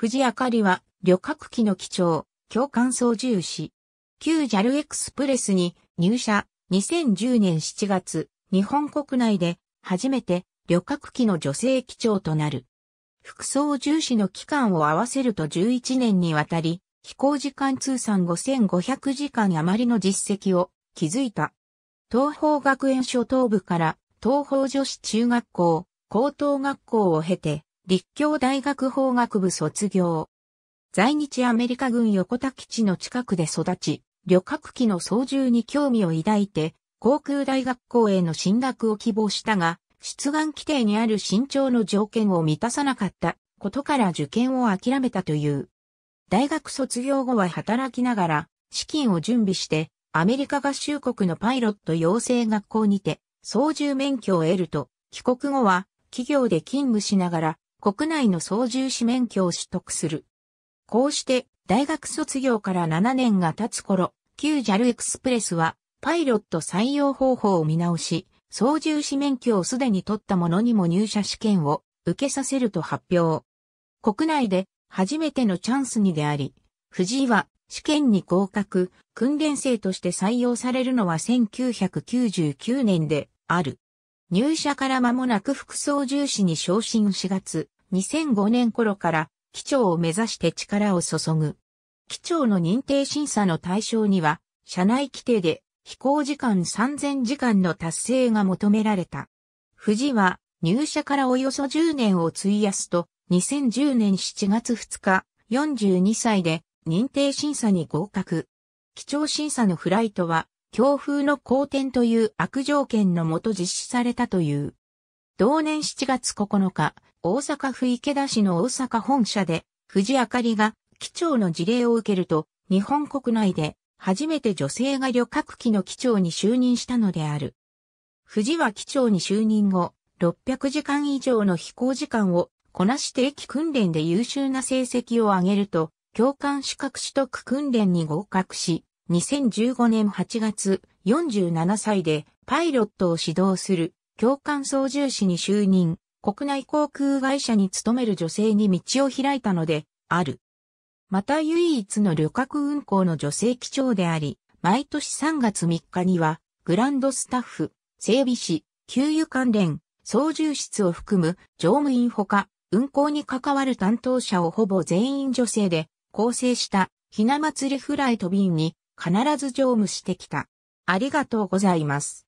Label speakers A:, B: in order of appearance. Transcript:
A: 藤明かりは、旅客機の機長、教官操縦士。旧 JAL エクスプレスに入社、2010年7月、日本国内で初めて旅客機の女性機長となる。副操縦士の期間を合わせると11年にわたり、飛行時間通算5500時間余りの実績を築いた。東方学園初等部から東方女子中学校、高等学校を経て、立教大学法学部卒業。在日アメリカ軍横田基地の近くで育ち、旅客機の操縦に興味を抱いて、航空大学校への進学を希望したが、出願規定にある身長の条件を満たさなかったことから受験を諦めたという。大学卒業後は働きながら、資金を準備して、アメリカ合衆国のパイロット養成学校にて、操縦免許を得ると、帰国後は、企業で勤務しながら、国内の操縦士免許を取得する。こうして、大学卒業から7年が経つ頃、旧 JAL エクスプレスは、パイロット採用方法を見直し、操縦士免許をすでに取った者にも入社試験を受けさせると発表。国内で初めてのチャンスにであり、藤井は試験に合格、訓練生として採用されるのは1999年である。入社から間もなく副操縦士に昇進4月、2005年頃から機長を目指して力を注ぐ。機長の認定審査の対象には、社内規定で飛行時間3000時間の達成が求められた。富士は入社からおよそ10年を費やすと、2010年7月2日、42歳で認定審査に合格。基調審査のフライトは強風の好天という悪条件のもと実施されたという。同年7月9日、大阪府池田市の大阪本社で、藤明かりが、機長の事例を受けると、日本国内で、初めて女性が旅客機の機長に就任したのである。藤は機長に就任後、600時間以上の飛行時間をこなして駅訓練で優秀な成績を上げると、教官資格取得訓練に合格し、2015年8月、47歳でパイロットを指導する教官操縦士に就任、国内航空会社に勤める女性に道を開いたので、ある。また唯一の旅客運行の女性機長であり、毎年3月3日には、グランドスタッフ、整備士、給油関連、操縦室を含む乗務員ほか、運行に関わる担当者をほぼ全員女性で構成したひな祭りフライト便に必ず乗務してきた。ありがとうございます。